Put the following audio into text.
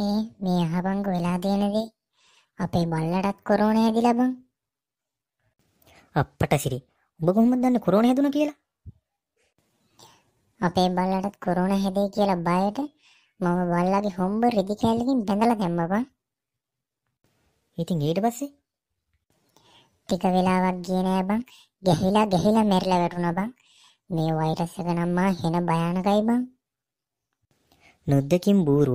ඒ මේ අහපංකු වෙලා තියෙනදී අපේ බල්ලටත් කොරෝණ හැදිලා බං. අප්පට සිරි. ඔබ කොහොමද දන්නේ කොරෝණ හැදුණා කියලා? අපේ බල්ලටත් කොරෝණ හැදේ කියලා බයට මම බල්ලගේ හොම්බ රෙදි කෑල්ලකින් බැඳලා දැම්මා බං. ඉතින් ඊට පස්සේ ටික වෙලාවක් ගියේ නෑ බං. ගැහිලා ගැහිලා මැරිලා වැටුණා බං. මේ වෛරස් එක නම් මා හෙන භයානකයි බං. නොද්දකින් බూరు